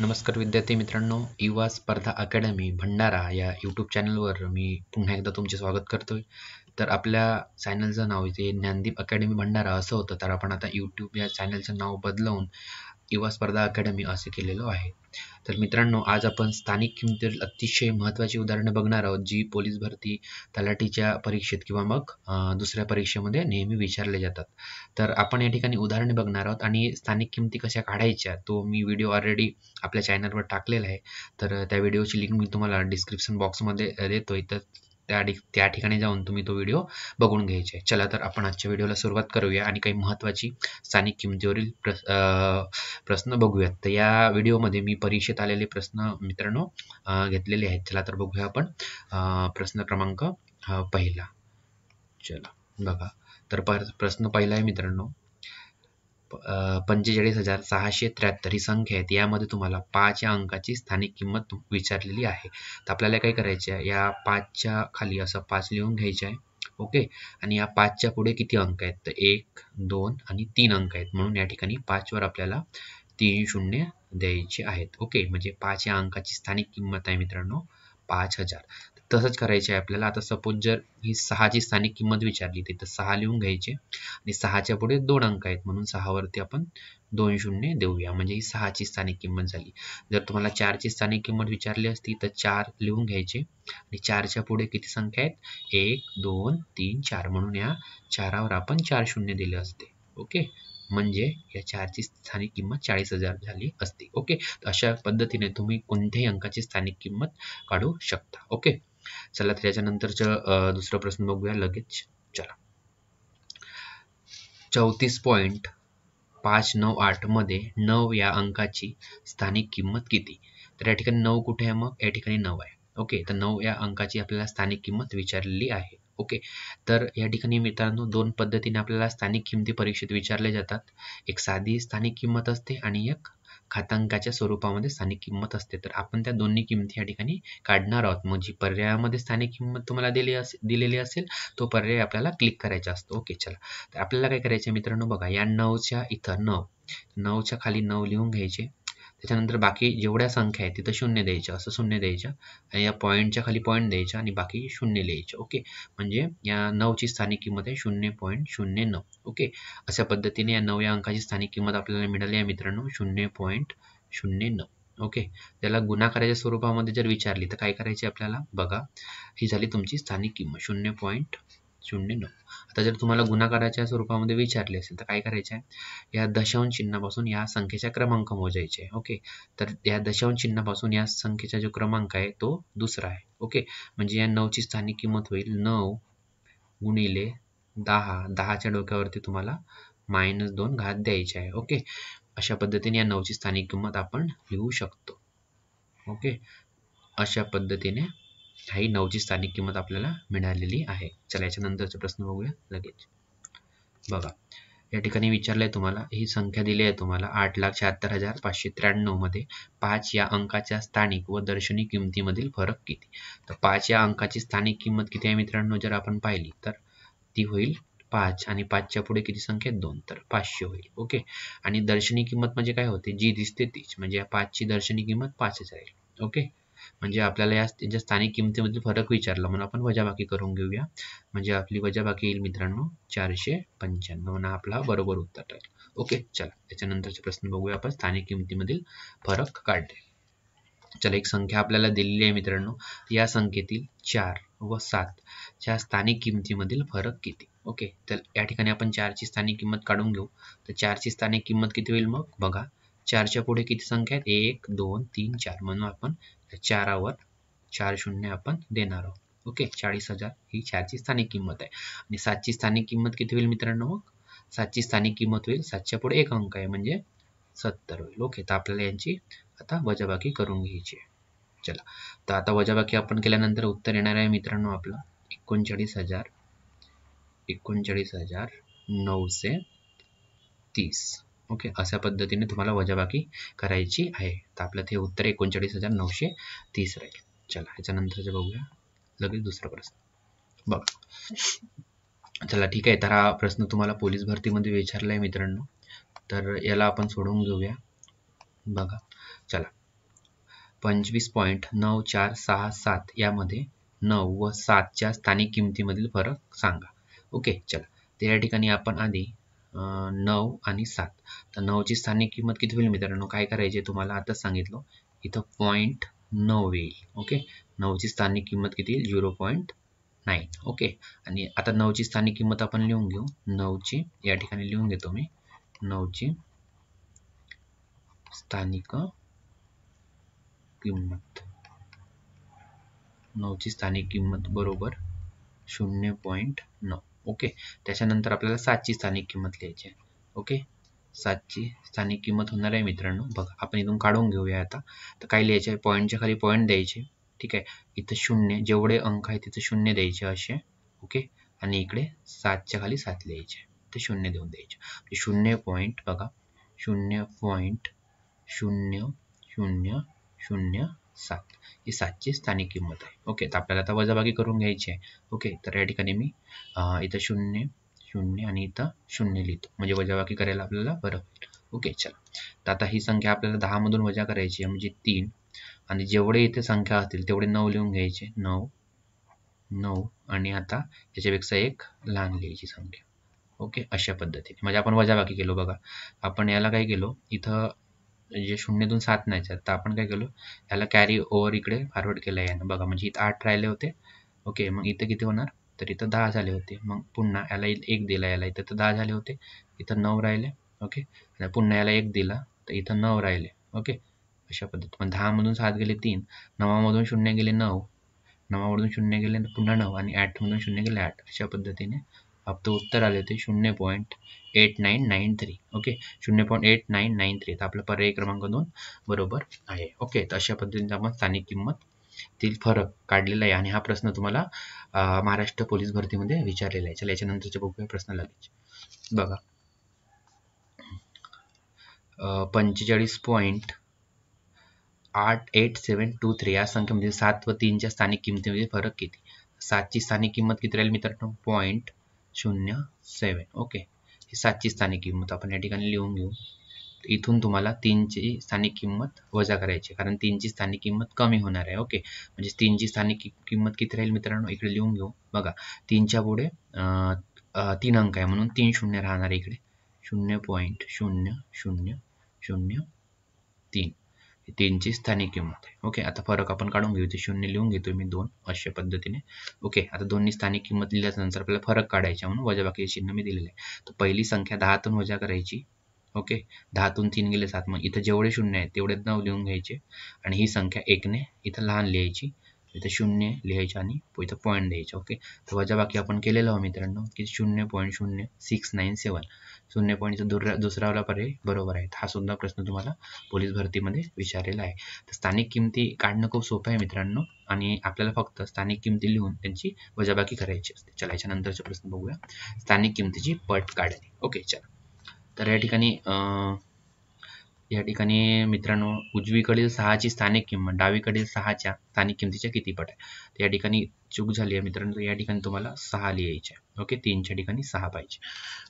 नमस्कार विद्यार्थी मित्रांनो युवा स्पर्धा अकॅडमी भंडारा या यूट्यूब चॅनलवर मी पुन्हा एकदा तुमचे स्वागत करतोय तर आपल्या चॅनलचं नाव इथे ज्ञानदीप अकॅडमी भंडारा असं होतं तर आपण आता यूट्यूब या चॅनलचं नाव बदलवून युवा स्पर्धा अकॅडमी असे केलेलो आहे तर मित्रांनो आज आपण स्थानिक किमतीतील अतिशय महत्त्वाची उदाहरणं बघणार आहोत जी पोलीस भरती तलाठीच्या परीक्षेत किंवा मग दुसऱ्या परीक्षेमध्ये नेहमी विचारले जातात तर आपण या ठिकाणी उदाहरणे बघणार आहोत आणि स्थानिक किमती कशा काढायच्या तो मी व्हिडिओ ऑलरेडी आपल्या चॅनलवर टाकलेला आहे तर त्या व्हिडिओची लिंक मी तुम्हाला डिस्क्रिप्शन बॉक्समध्ये देतोय तर त्या त्या ठिकाणी जाऊन तुम्ही तो व्हिडिओ बघून घ्यायचे चला तर आपण आजच्या व्हिडिओला सुरुवात करूया आणि काही महत्त्वाची स्थानिक किमतीवरील प्रश्न बघूयात तर या व्हिडिओमध्ये मी परीक्षेत आलेले प्रश्न मित्रांनो घेतलेले आहेत चला तर बघूया आपण प्रश्न क्रमांक पहिला चला बघा तर प्रश्न पहिला आहे मित्रांनो पंचेचाळीस हजार सहाशे त्र्याहत्तर ही संख्या आहेत यामध्ये तुम्हाला पाच या अंकाची स्थानिक किंमत विचारलेली आहे तर आपल्याला काय करायचं आहे या पाचच्या खाली असं पाच लिहून घ्यायचं आहे ओके आणि या पाचच्या पुढे किती अंक आहेत तर एक दोन आणि तीन अंक आहेत म्हणून या ठिकाणी पाचवर आपल्याला तीन शून्य द्यायचे आहेत ओके म्हणजे पाच या अंकाची स्थानिक किंमत आहे मित्रांनो पाच हजार तसंच करायचे आहे आपल्याला आता सपोज जर ही सहाची स्थानिक किंमत विचारली तर सहा लिहून घ्यायचे आणि सहाच्या पुढे दोन अंक आहेत म्हणून सहावरती आपण दोन शून्य देऊया म्हणजे ही सहाची स्थानिक किंमत झाली जर तुम्हाला चारची स्थानिक किंमत विचारली असती तर चार लिहून घ्यायचे आणि चारच्या पुढे किती संख्या आहेत एक दोन तीन चार म्हणून या चारावर आपण चार शून्य दिले असते ओके म्हणजे या चारची स्थानिक किंमत चाळीस हजार झाली असती ओके तर अशा पद्धतीने तुम्ही कोणत्याही अंकाची स्थानिक किंमत काढू शकता ओके चला तर याच्यानंतरचं दुसरा प्रश्न बघूया लगेच चला चौतीस पॉईंट पाच नऊ मध्ये नऊ या अंकाची स्थानिक किंमत किती तर या ठिकाणी नऊ कुठे आहे मग या ठिकाणी नऊ आहे ओके तर नऊ या अंकाची आपल्याला स्थानिक किंमत विचारलेली आहे ओके तर या ठिकाणी मित्रांनो दोन पद्धतीने आपल्याला स्थानिक किमती परीक्षेत विचारले जातात एक साधी स्थानिक किंमत असते आणि एक खातांकाच्या स्वरूपामध्ये स्थानिक किंमत असते तर आपण त्या दोन्ही किमती या ठिकाणी काढणार आहोत मग जी पर्यायामध्ये स्थानिक किंमत तुम्हाला दिली असे दिलेली असेल तो पर्याय आपल्याला क्लिक करायचा असतो ओके चला तर आपल्याला काय करायचं मित्रांनो बघा या नऊच्या इथं नऊ नऊच्या खाली नऊ लिहून घ्यायचे त्याच्यानंतर बाकी जेवढ्या संख्या आहेत तिथं शून्य द्यायच्या असं शून्य द्यायच्या या पॉईंटच्या खाली पॉईंट द्यायच्या आणि बाकी शून्य लिहायचे ओके म्हणजे या नऊची स्थानिक किंमत आहे शून्य पॉईंट शून्य नऊ ओके अशा पद्धतीने या नऊ या अंकाची स्थानिक किंमत आपल्याला मिळाली आहे मित्रांनो शून्य पॉईंट शून्य नऊ ओके त्याला गुन्हा स्वरूपामध्ये जर विचारली तर काय करायचे आपल्याला बघा ही झाली तुमची स्थानिक किंमत शून्य पॉईंट शून्य नऊ आता जर तुम्हाला गुणाकाराच्या स्वरूपामध्ये विचारले असेल तर काय करायचं आहे या दशांश चिन्हापासून या संख्येचा क्रमांक मोजायचे ओके तर या दशांश चिन्हापासून या संख्येचा जो क्रमांक आहे तो दुसरा आहे ओके म्हणजे या नऊची स्थानिक किंमत होईल नऊ गुणिले दहा दहाच्या डोक्यावरती तुम्हाला मायनस दोन घात द्यायचे आहे ओके अशा पद्धतीने या नऊची स्थानिक किंमत आपण लिहू शकतो ओके अशा पद्धतीने ही नऊची स्थानिक किंमत आपल्याला मिळालेली आहे चला याच्यानंतरचा प्रश्न बघूया लगेच बघा या ठिकाणी विचारलंय तुम्हाला ही संख्या दिली आहे तुम्हाला आठ लाख शहात्तर हजार पाचशे त्र्याण्णव मध्ये पाच या अंकाच्या स्थानिक व दर्शनी किमतीमधील फरक किती तर पाच या अंकाची स्थानिक किंमत किती आहे मित्रांनो जर आपण पाहिली तर ती होईल पाच आणि पाचच्या पुढे किती संख्या दोन तर पाचशे होईल ओके आणि दर्शनी किंमत म्हणजे काय होते जी दिसते तीच म्हणजे या पाचची दर्शनी किंमत पाचच राहील ओके म्हणजे आपल्याला या त्यांच्या स्थानिक किमतीमधील फरक विचारला म्हणून आपण वजाबाकी करून घेऊया म्हणजे आपली वजाबाकी येईल मित्रांनो चारशे पंच्याण्णव ना आपला बरोबर उत्तर राहील ओके चला त्याच्यानंतरचे प्रश्न बघूया आपण स्थानिक किमतीमधील फरक काढले चला एक संख्या आपल्याला दिलेली आहे मित्रांनो या संख्येतील चार व सात च्या स्थानिक किमतीमधील फरक किती ओके तर या ठिकाणी आपण चारची स्थानिक किंमत काढून घेऊ तर चारची स्थानिक किंमत किती होईल मग बघा चारच्या पुढे किती संख्या आहेत एक दोन तीन चार म्हणून आपण चारावर चार शून्य आपण देणार आहोत ओके चाळीस हजार ही चारची स्थानिक किंमत आहे आणि सातची स्थानिक किंमत किती होईल मित्रांनो मग सातची स्थानिक किंमत होईल सातच्या पुढे एक अंक आहे म्हणजे सत्तर होईल ओके तर आपल्याला यांची आता वजाबाकी करून घ्यायची आहे चला तर आता वजाबाकी आपण केल्यानंतर उत्तर येणार आहे मित्रांनो आपला एकोणचाळीस हजार एकोणचाळीस हजार नऊशे तीस ओके अशा पद्धतीने तुम्हाला वजाबाकी करायची आहे तर आपलं ते उत्तर एकोणचाळीस हजार नऊशे तीस राहील चला ह्याच्यानंतर बघूया लगेच दुसरा प्रश्न बघा चला ठीक आहे तर हा प्रश्न तुम्हाला पोलीस भरतीमध्ये विचारला आहे मित्रांनो तर याला आपण सोडवून घेऊया बघा चला पंचवीस पॉईंट नऊ चार सहा सात यामध्ये नऊ व सातच्या स्थानिक किमतीमधील फरक सांगा ओके चला तर या ठिकाणी आपण आधी नऊ आणि सात तर नऊची स्थानिक किंमत किती होईल मित्रांनो काय करायचे तुम्हाला आताच सांगितलं इथं पॉईंट नऊ येईल ओके नऊची स्थानिक किंमत किती येईल झिरो पॉईंट नाईन ओके आणि आता नऊची स्थानिक किंमत आपण लिहून घेऊ नऊची या ठिकाणी लिहून घेतो मी नऊची स्थानिक किंमत नऊची स्थानिक किंमत बरोबर शून्य पॉईंट नऊ ओके त्याच्यानंतर आपल्याला सातची स्थानिक किंमत लिहायची आहे ओके सातची स्थानिक किंमत होणार आहे मित्रांनो बघा आपण इथून काढून घेऊया आता तर काय लिहायचे आहे पॉईंटच्या खाली पॉईंट द्यायचे ठीक आहे इथं शून्य जेवढे अंक आहे तिथं शून्य द्यायचे असे ओके आणि इकडे सातच्या खाली सात लिहायचे ते शून्य देऊन द्यायचे म्हणजे शून्य पॉईंट बघा शून्य पॉईंट शून्य शून्य शून्य सात ही सातची स्थानिक किंमत आहे ओके तर आपल्याला आता वजाबाकी करून घ्यायची आहे ओके तर या ठिकाणी मी इथं शून्य शून्य आणि इथं शून्य लिहितो म्हणजे वजाबाकी करायला आपल्याला बरं होईल ओके चला तर आता ही संख्या आपल्याला दहामधून वजा करायची आहे म्हणजे तीन आणि जेवढे इथे संख्या असतील तेवढे नऊ लिहून घ्यायचे नऊ नऊ आणि आता त्याच्यापेक्षा एक लहान लिहायची संख्या ओके अशा पद्धतीने म्हणजे आपण वजाबाकी केलो बघा आपण याला काय केलो इथं जे म्हणजे शून्यतून सात नाहीच्या तर आपण काय केलो ह्याला कॅरी ओव्हर इकडे फॉरवर्ड केलं आहे बघा म्हणजे इथं आठ राहिले होते ओके मग इथं किती होणार तर इथं दहा झाले होते मग पुन्हा याला एक दिला याला इथं तर दहा झाले होते इथं नऊ राहिले ओके आणि पुन्हा याला एक दिला तर इथं नऊ राहिले ओके अशा पद्धती मग दहामधून सात गेले तीन नवामधून शून्य गेले नऊ नवामधून शून्य गेले पुन्हा नऊ आणि आठमधून शून्य गेले आठ अशा पद्धतीने आपलं उत्तर आले होते शून्य point eight nine nine three okay शून्य point eight nine nine three तर आपला पर्याय क्रमांक दोन बरोबर आहे ओके तर अशा पद्धतीने आपण स्थानिक किंमततील तील फरक काढलेला आहे आणि हा प्रश्न तुम्हाला महाराष्ट्र पोलीस भरतीमध्ये विचारलेला आहे चला याच्यानंतरचे बघूया प्रश्न लगेच बघा पंचेचाळीस पॉईंट आठ एट सेवन टू थ्री या संख्येमध्ये सात व तीनच्या स्थानिक किमतीमध्ये फरक किती सातची स्थानिक किंमत किती राहील मित्रांनो पॉईंट शून्य सेवन ओके सातची स्थानिक किंमत आपण या ठिकाणी लिहून घेऊ इथून तुम्हाला तीनची स्थानिक किंमत वजा करायची कारण तीनची स्थानिक किंमत कमी होणार आहे ओके म्हणजे तीनची स्थानिक किंमत किती राहील मित्रांनो इकडे लिहून घेऊ बघा तीनच्या पुढे तीन अंक आहे म्हणून तीन शून्य राहणार आहे इकडे शून्य पॉईंट शून्य शून्य शून्य तीन तीनची स्थानिक किंमत आहे ओके आता फरक आपण काढून घेऊ ते शून्य लिहून घेतो मी दोन अशा पद्धतीने ओके आता दोन्ही स्थानिक किंमत लिहिल्यानंतर आपल्याला फरक काढायचा म्हणून वजाबाकी चिन्ह मी दिलेलं आहे तर पहिली संख्या दहातून वजा करायची ओके दहातून तीन गेले सात मग इथं जेवढे शून्य आहेत तेवढे नऊ लिहून घ्यायचे आणि ही संख्या एकने इथं लहान लिहायची इथं शून्य लिहायची आणि इथं पॉईंट द्यायचा ओके तर वजाबाकी आपण केलेलं हो मित्रांनो की शून्य पॉईंट शून्य सिक्स नाईन सेवन शून्य पॉईंटचा दुसरा वाला पर्याय बरोबर आहे हा सुद्धा प्रश्न तुम्हाला पोलीस भरतीमध्ये विचारलेला आहे तर स्थानिक किमती काढणं खूप सोपं आहे मित्रांनो आणि आपल्याला फक्त स्थानिक किमती लिहून त्यांची वजाबाकी करायची असते चला याच्या नंतरचे प्रश्न बघूया स्थानिक किमतीची पट काढणे ओके चला तर या ठिकाणी या ठिकाणी मित्रांनो उजवीकडील सहाची स्थानिक किंमत डावीकडील सहाच्या स्थानिक किमतीच्या किती पट आहे या ठिकाणी चूक झाली आहे मित्रांनो या ठिकाणी तुम्हाला सहा लिहायचे ओके तीनच्या ठिकाणी सहा पाहिजे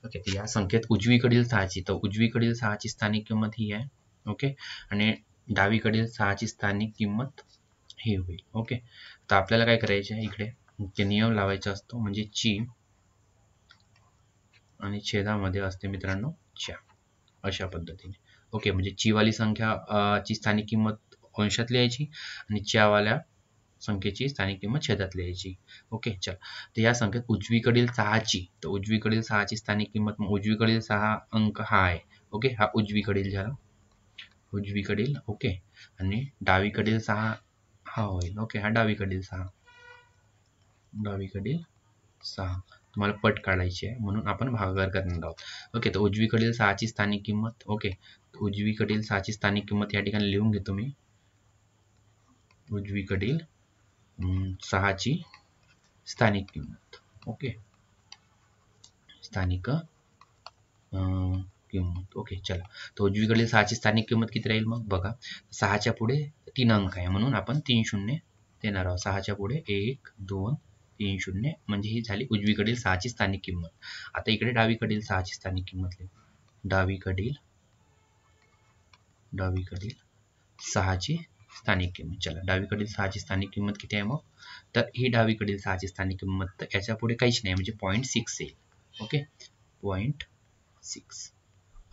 ओके या संख्येत उजवीकडील सहाची तर उजवीकडील सहाची स्थानिक किंमत ही आहे ओके आणि डावीकडील सहाची स्थानिक किंमत ही होईल ओके तर आपल्याला काय करायचे आहे इकडे जे नियम लावायचा असतो म्हणजे ची आणि छेदामध्ये असते मित्रांनो च्या अशा पद्धतीने ओके म्हणजे ची वाली संख्या ची स्थानिक किंमत अंशात लिहायची आणि च्यावाल्या संख्येची स्थानिक किंमत छेदात लिहायची ओके चल तर या संख्येत उजवीकडील सहाची तर उजवीकडील सहाची स्थानिक किंमत उजवीकडील सहा अंक हा आहे ओके हा उजवीकडील झाला उजवीकडील ओके आणि डावीकडील सहा हा होईल ओके हा डावीकडील सहा डावीकडील सहा तुम्हाला पट काढायची आहे म्हणून आपण भागाकार करणार आहोत ओके तर उजवीकडील सहाची स्थानिक किंमत ओके उजवीकडील सहाची स्थानिक किंमत या ठिकाणी लिहून घेतो मी उजवीकडील सहाची स्थानिक किंमत ओके स्थानिक किंमत ओके चला तर उजवीकडील सहाची स्थानिक किंमत किती राहील मग बघा सहाच्या पुढे तीन अंक आहे म्हणून आपण तीन शून्य देणार आहोत सहाच्या पुढे एक दोन तीन शून्य म्हणजे ही झाली उजवीकडील सहाची स्थानिक किंमत आता इकडे डावीकडील सहाची स्थानिक किंमत लिहू डावीकडील डावीकडील सहाची स्थानिक किंमत चला डावीकडील सहाची स्थानिक किंमत किती आहे मग तर ही डावीकडील सहाची स्थानिक किंमत तर याच्या पुढे काहीच नाही म्हणजे पॉईंट सिक्स येईल ओके पॉईंट सिक्स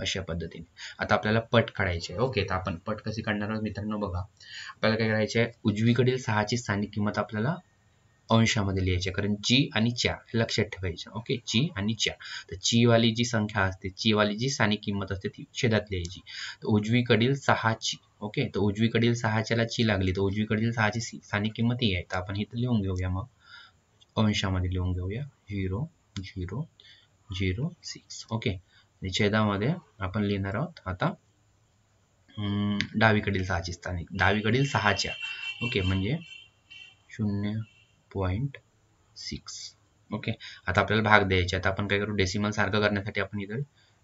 अशा पद्धतीने आता आपल्याला पट काढायचे आहे ओके तर आपण पट कसे काढणार आहोत मित्रांनो बघा आपल्याला काय करायचे आहे उजवीकडील सहाची स्थानिक किंमत आपल्याला अंशामध्ये लिहायच्या कारण जी आणि च्या लक्षात ठेवायच्या ओके जी आणि च्या तर ची वाली जी संख्या असते ची वाली जी स्थानिक किंमत असते ती छेदात लिहायची तर उजवीकडील सहाची ओके तर उजवीकडील सहाच्याला ची लागली तर उजवीकडील सहाची स्थानिक किंमत ही आहे तर आपण इथं लिहून घेऊया मग अंशामध्ये लिहून घेऊया zero zero zero six okay छेदामध्ये आपण लिहिणार आहोत आता डावीकडील सहाची स्थानिक डावीकडील सहाच्या ओके म्हणजे शून्य पॉईंट सिक्स ओके आता आपल्याला भाग द्यायचे आता आपण काय करू डेसिमल सारखं करण्यासाठी आपण इथं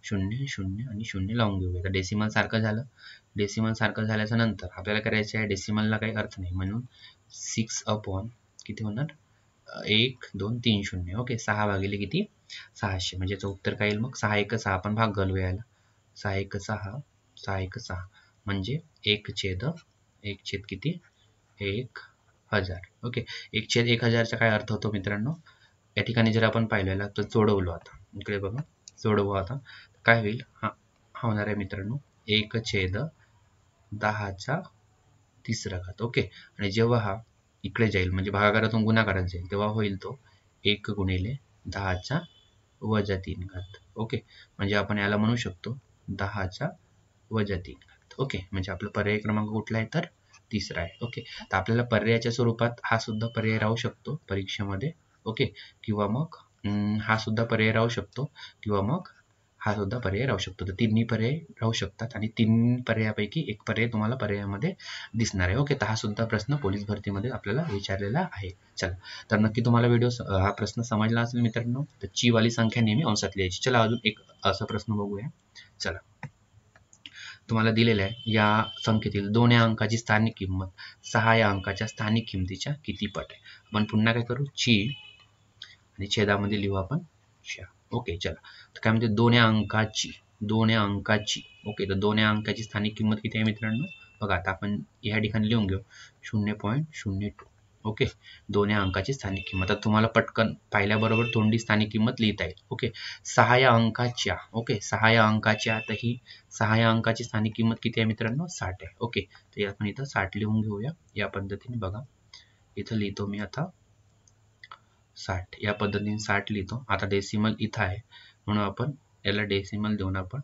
शून्य शून्य आणि शून्य लावून घेऊया तर डेसिमल सारखं झालं डेसिमल सारखं झाल्याच्या नंतर आपल्याला करायचं आहे डेसिमलला काही अर्थ नाही म्हणून सिक्स अपॉन किती होणार एक दोन तीन शून्य ओके सहा भागिले किती सहाशे म्हणजे याचं उत्तर काय येईल मग सहा एक सहा आपण भाग घालू यायला सहा एक सहा सहा एक सहा म्हणजे एक छेद एक छेद किती एक हजार ओके एक छेद एक हजारचा काय अर्थ होतो मित्रांनो या ठिकाणी जर आपण पाहिलं तर चोडवलो आता इकडे बघा जोडवू आता काय होईल हा होणार आहे मित्रांनो एक छेद दहाचा तिसरा घात ओके आणि जेव्हा हा इकडे जाईल म्हणजे भागाकारातून गुणाकारात जाईल तेव्हा होईल तो एक गुणिले दहाचा वजा तीन घात ओके म्हणजे आपण याला म्हणू शकतो दहाचा वजा तीन घात ओके म्हणजे आपला पर्याय क्रमांक कुठला आहे तर तिसरा आहे ओके तर आपल्याला पर्यायाच्या स्वरूपात हा सुद्धा पर्याय राहू शकतो परीक्षेमध्ये ओके किंवा मग हा सुद्धा पर्याय राहू शकतो किंवा मग हा सुद्धा पर्याय राहू शकतो तर तिन्ही पर्याय राहू शकतात आणि तीन पर्यायापैकी एक पर्याय तुम्हाला पर्यायामध्ये दिसणार आहे ओके तर हा सुद्धा प्रश्न पोलीस भरतीमध्ये आपल्याला विचारलेला आहे चला तर नक्की तुम्हाला व्हिडिओ हा प्रश्न समजला असेल मित्रांनो तर ची वाली संख्या नेहमी अंशात लिहायची चला अजून एक असा प्रश्न बघूया चला तुम्हाला दिलेलं आहे या संख्येतील दोन या अंकाची स्थानिक किंमत सहा या अंकाच्या स्थानिक किंमतीच्या किती पट आहे आपण पुन्हा काय करू ची आणि छेदामध्ये लिहू आपण शहा ओके चला तर काय म्हणते दोन या अंकाची दोन या अंकाची ओके तर दोन या अंकाची स्थानिक किंमत किती आहे मित्रांनो बघा आता आपण या ठिकाणी लिहून घेऊ शून्य पॉईंट शून्य टू ओके दोन या अंकाची स्थानिक किंमत आता तुम्हाला पटकन पाहिल्याबरोबर तोंडी स्थानिक किंमत लिहिता येईल ओके सहा या अंकाच्या ओके सहा या अंकाच्या तर ही सहा या अंकाची स्थानिक किंमत किती आहे मित्रांनो साठ आहे ओके तर आपण इथं साठ लिहून घेऊया या पद्धतीने बघा इथं लिहितो मी आता साठ या पद्धतीने साठ लिहितो आता डेसिमल इथं आहे म्हणून आपण याला डेसिमल देऊन आपण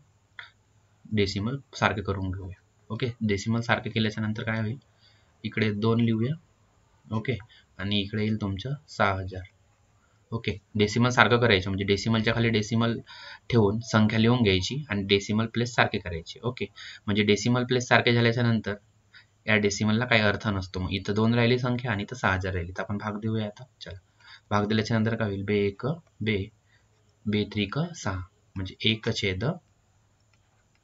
डेसिमल सारखे करून घेऊया ओके डेसिमल सारखे केल्याच्या नंतर काय होईल इकडे दोन लिहूया ओके आणि इकडे येईल तुमचं सहा हजार ओके डेसिमल सारखं करायचं म्हणजे डेसिमलच्या खाली डेसिमल ठेवून संख्या लिहून घ्यायची आणि डेसिमल प्लेस सारखे करायचे ओके म्हणजे डेसिमल प्लेस सारखे झाल्याच्या नंतर या डेसिमलला काही अर्थ नसतो मग इथं दोन राहिली संख्या आणि इथं सहा हजार राहिली तर आपण भाग देऊया आता चला भाग दिल्याच्या नंतर काय होईल बे एक बे बे त्रिक सहा म्हणजे एक छेद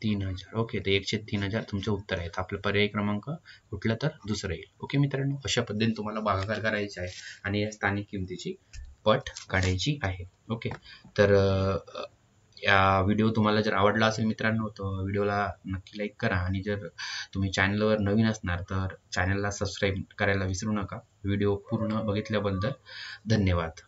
तीन हजार ओके तर एकशे तीन हजार तुमचं उत्तर आहे आपलं पर्याय क्रमांक कुठलं तर दुसरं येईल ओके मित्रांनो अशा पद्धतीने तुम्हाला भागाकार करायचा आहे आणि या स्थानिक किमतीची पट काढायची आहे ओके तर या व्हिडिओ तुम्हाला जर आवडला असेल मित्रांनो तर व्हिडिओला नक्की लाईक करा आणि जर तुम्ही चॅनलवर नवीन असणार तर चॅनलला सबस्क्राईब करायला विसरू नका व्हिडिओ पूर्ण बघितल्याबद्दल धन्यवाद